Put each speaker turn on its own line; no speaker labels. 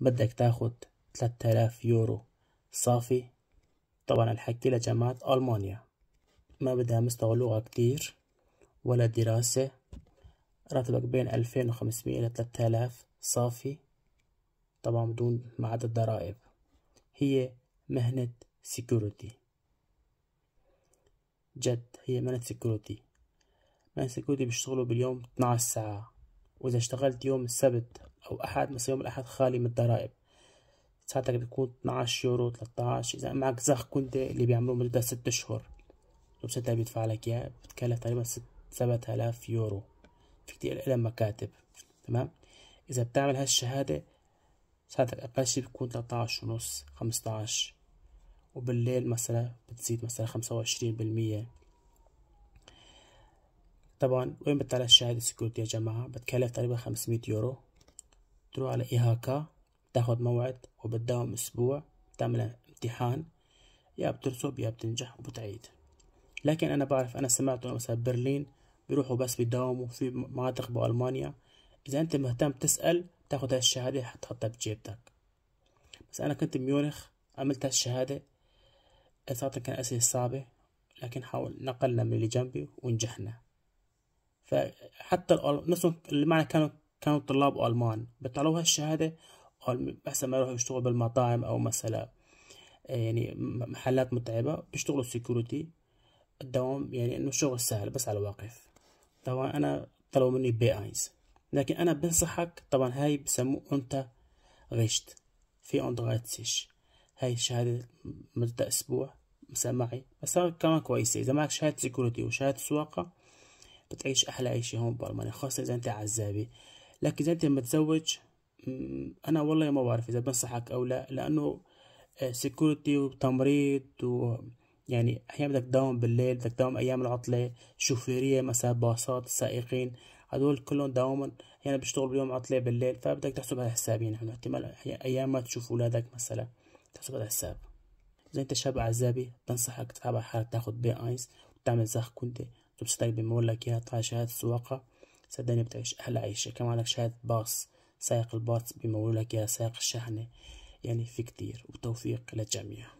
بدك تاخد 3000 يورو صافي طبعا الحكي لجامعة ألمانيا ما بدها مستوى لغة كتير ولا دراسة راتبك بين 2500 ل 3000 صافي طبعا بدون ما عدا الضرائب هي مهنة سيكوريتي جد هي مهنة سيكوريتي مهنة سيكوريتي بيشتغلوا باليوم 12 ساعة وإذا اشتغلت يوم السبت أو أحد مثلا يوم الأحد خالي من الضرائب ساعتك بتكون 12 يورو 13 إذا معك زخ كنتي اللي بيعملوه مدة 6 أشهر الويب بيدفع لك إياه بتكلف تقريبا 7000 يورو في كتير إلها مكاتب تمام إذا بتعمل هالشهادة ساعتك أقل شي بيكون 13 ونص 15 وبالليل مثلا بتزيد مثلا 25% بالمية طبعا وين بتطلع الشهادة سكيورتي يا جماعة بتكلف تقريبا 500 يورو تروح على إيهاكا تاخد موعد وبتداوم أسبوع تعمل امتحان يا بترسب يا بتنجح وبتعيد لكن أنا بعرف أنا سمعت أنه مثلا برلين بيروحوا بس بيداوموا في مناطق بألمانيا إذا أنت مهتم تسأل تاخد هالشهادة حتحطها بجيبتك بس أنا كنت بميونخ عملت هالشهادة صارت كان أسئلة صعبة لكن حاول نقلنا من اللي جنبي ونجحنا فحتى نفسهم اللي معنا كانوا كانوا طلاب ألمان بيطلعوا هالشهادة أحسن ما يروحوا يشتغلوا بالمطاعم أو مثلا آه، يعني محلات متعبة بيشتغلوا سيكوريتي الدوام يعني إنه شغل سهل بس على الواقف طبعا أنا طلبوا مني بي ايز لكن أنا بنصحك طبعا هاي بسموه أنت غشت في أنت غايتسيش هاي شهادة مدة أسبوع مثلا معي بس كمان كويسة إذا معك شهادة سيكوريتي وشهادة سواقة بتعيش أحلى عيشة هون بألمانيا خاصة إذا أنت عزابي لكن انت لما تزوج انا والله ما بعرف اذا بنصحك او لا لانه سكيورتي آه، وتمريض و يعني احيانا بدك تداوم بالليل بدك تداوم ايام العطله شوفيريه مثلا باصات سائقين هدول كلهم داوما يعني بيشتغلوا بيوم عطله بالليل فبدك تحسب على حساب يعني احتمال ايام ما تشوف اولادك مثلا تحسب على حساب اذا انت شاب اعزابي بنصحك تتابع حالك تاخد بي ايس وتعمل زخ كنت تبسطك بمولك اياها تعال شهاده السواقه صدقني بتعيش أحلى عيشة كمان عندك شهادة باص سائق الباص بيمولولك يا سائق الشحنة يعني في كتير وتوفيق للجميع